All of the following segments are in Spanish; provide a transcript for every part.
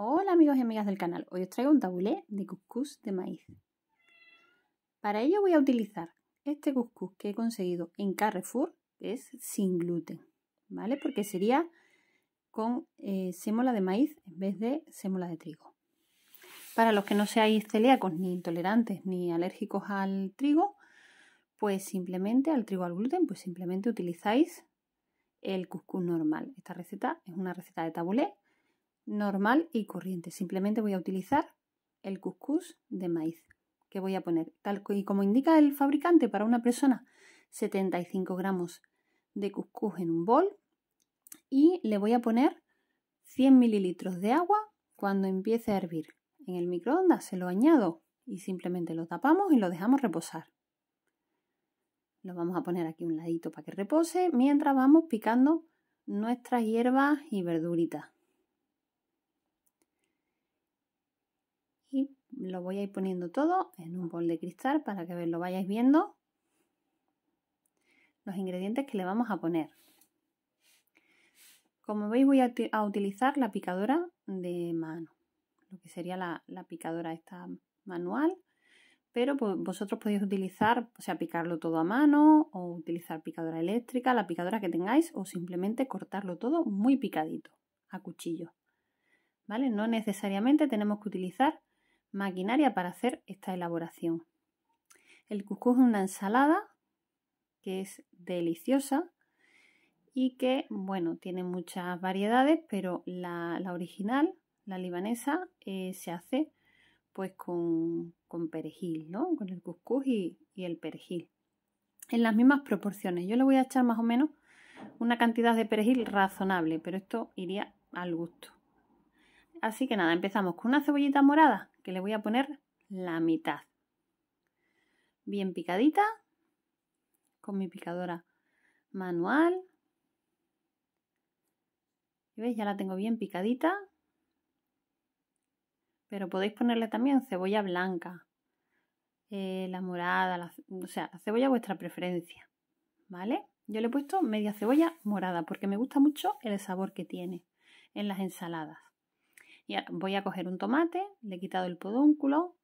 Hola amigos y amigas del canal, hoy os traigo un tabulé de cuscús de maíz. Para ello voy a utilizar este cuscús que he conseguido en Carrefour, que es sin gluten, ¿vale? Porque sería con eh, sémola de maíz en vez de sémola de trigo. Para los que no seáis celíacos, ni intolerantes, ni alérgicos al trigo, pues simplemente al trigo al gluten, pues simplemente utilizáis el cuscús normal. Esta receta es una receta de tabulé normal y corriente. Simplemente voy a utilizar el cuscús de maíz que voy a poner. Tal y como indica el fabricante, para una persona 75 gramos de cuscús en un bol y le voy a poner 100 mililitros de agua cuando empiece a hervir. En el microondas se lo añado y simplemente lo tapamos y lo dejamos reposar. Lo vamos a poner aquí un ladito para que repose mientras vamos picando nuestras hierbas y verduritas. lo voy a ir poniendo todo en un bol de cristal para que lo vayáis viendo los ingredientes que le vamos a poner. Como veis voy a, utilizar la picadora de mano, lo que sería la, picadora esta manual, pero vosotros podéis utilizar, o sea, picarlo todo a mano o utilizar picadora eléctrica, la picadora que tengáis o simplemente cortarlo todo muy picadito a cuchillo. ¿Vale? No necesariamente tenemos que utilizar maquinaria para hacer esta elaboración. El cuscús es una ensalada que es deliciosa y que, bueno, tiene muchas variedades, pero la, original, la libanesa, eh, se hace pues con, perejil, ¿no? Con el cuscús y el perejil. En las mismas proporciones. Yo le voy a echar más o menos una cantidad de perejil razonable, pero esto iría al gusto. Así que nada, empezamos con una cebollita morada que le voy a poner la mitad. Bien picadita, con mi picadora manual. ¿Y veis? Ya la tengo bien picadita. Pero podéis ponerle también cebolla blanca, eh, la morada, o sea, cebolla a vuestra preferencia. ¿Vale? Yo le he puesto media cebolla morada porque me gusta mucho el sabor que tiene en las ensaladas. Y voy a coger un tomate, le he quitado el podúnculo,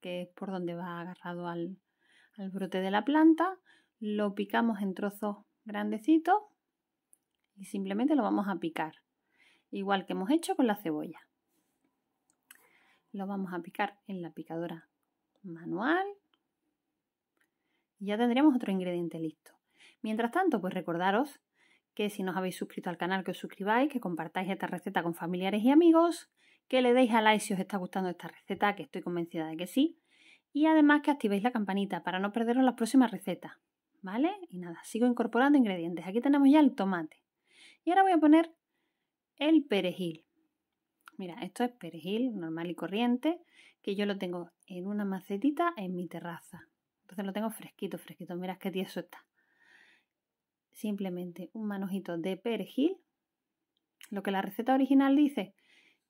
que es por donde va agarrado al, al brote de la planta, lo picamos en trozos grandecitos y simplemente lo vamos a picar, igual que hemos hecho con la cebolla. Lo vamos a picar en la picadora manual y ya tendremos otro ingrediente listo. Mientras tanto, pues recordaros que si no os habéis suscrito al canal que os suscribáis, que compartáis esta receta con familiares y amigos, que le deis a like si os está gustando esta receta, que estoy convencida de que sí, y además que activéis la campanita para no perderos las próximas recetas, ¿vale? Y nada, sigo incorporando ingredientes. Aquí tenemos ya el tomate. Y ahora voy a poner el perejil. Mira, esto es perejil normal y corriente, que yo lo tengo en una macetita en mi terraza. Entonces lo tengo fresquito, fresquito. Mirad qué tieso está simplemente un manojito de perejil. Lo que la receta original dice,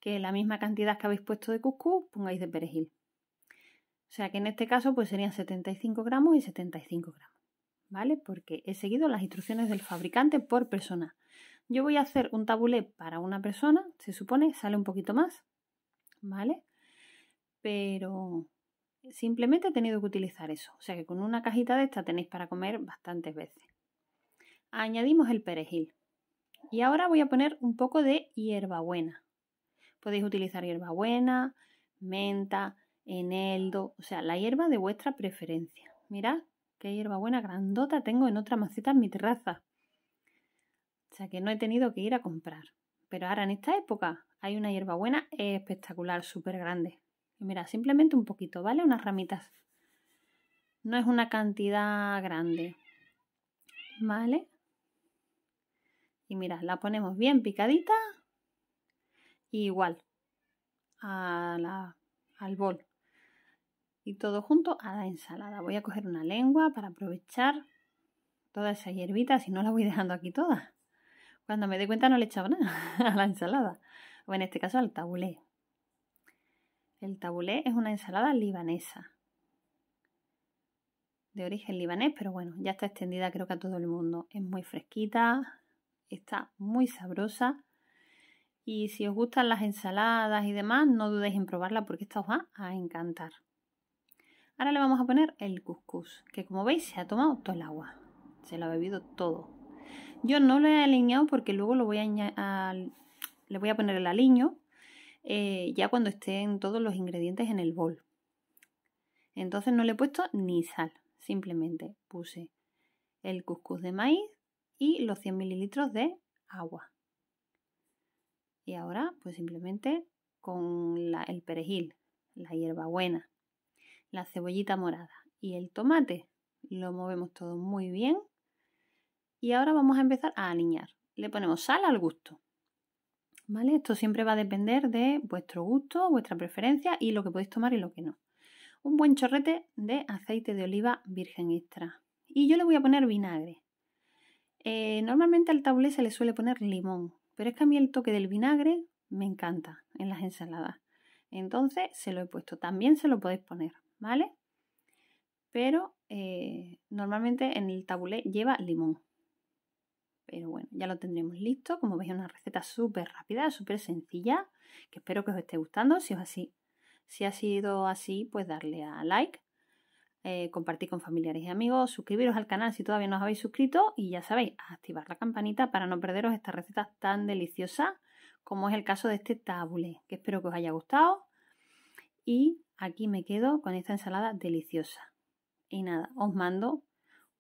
que la misma cantidad que habéis puesto de cuscús pongáis de perejil. O sea que en este caso pues serían 75 gramos y 75 gramos, ¿vale? Porque he seguido las instrucciones del fabricante por persona. Yo voy a hacer un tabulé para una persona, se supone, sale un poquito más, ¿vale? Pero simplemente he tenido que utilizar eso. O sea que con una cajita de esta tenéis para comer bastantes veces. Añadimos el perejil. Y ahora voy a poner un poco de hierbabuena. Podéis utilizar hierbabuena, menta, eneldo, o sea, la hierba de vuestra preferencia. Mirad qué hierbabuena grandota tengo en otra maceta en mi terraza. O sea que no he tenido que ir a comprar. Pero ahora en esta época hay una hierbabuena espectacular, súper grande. Y mira, simplemente un poquito, ¿vale? Unas ramitas. No es una cantidad grande. ¿Vale? Y mira, la ponemos bien picadita. igual a al bol. Y todo junto a la ensalada. Voy a coger una lengua para aprovechar toda esa hierbita. Si no, la voy dejando aquí toda. Cuando me doy cuenta no le he echado nada a la ensalada. O en este caso al tabulé. El tabulé es una ensalada libanesa. De origen libanés, pero bueno, ya está extendida creo que a todo el mundo. Es muy fresquita, está muy sabrosa. Y si os gustan las ensaladas y demás, no dudéis en probarla porque esta os va a encantar. Ahora le vamos a poner el cuscús, que como veis se ha tomado todo el agua. Se lo ha bebido todo. Yo no lo he alineado porque luego lo voy a, le voy a poner el aliño eh, ya cuando estén todos los ingredientes en el bol. Entonces no le he puesto ni sal, simplemente puse el cuscús de maíz y los 100 mililitros de agua. Y ahora, pues simplemente con el perejil, la hierbabuena, la cebollita morada y el tomate, lo movemos todo muy bien. Y ahora vamos a empezar a aliñar. Le ponemos sal al gusto. ¿Vale? Esto siempre va a depender de vuestro gusto, vuestra preferencia y lo que podéis tomar y lo que no. Un buen chorrete de aceite de oliva virgen extra. Y yo le voy a poner vinagre. Eh, normalmente al tabulé se le suele poner limón, pero es que a mí el toque del vinagre me encanta en las ensaladas. Entonces se lo he puesto. También se lo podéis poner, ¿vale? Pero eh, normalmente en el tabulé lleva limón. Pero bueno, ya lo tendremos listo. Como veis, una receta súper rápida, súper sencilla, que espero que os esté gustando. Si, es así, si ha sido así, pues darle a like eh, compartir con familiares y amigos, suscribiros al canal si todavía no os habéis suscrito y ya sabéis, activar la campanita para no perderos estas recetas tan deliciosa como es el caso de este tabule, que espero que os haya gustado. Y aquí me quedo con esta ensalada deliciosa. Y nada, os mando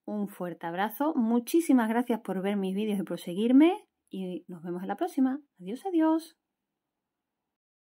un fuerte abrazo. Muchísimas gracias por ver mis vídeos y por seguirme. Y nos vemos en la próxima. Adiós, adiós.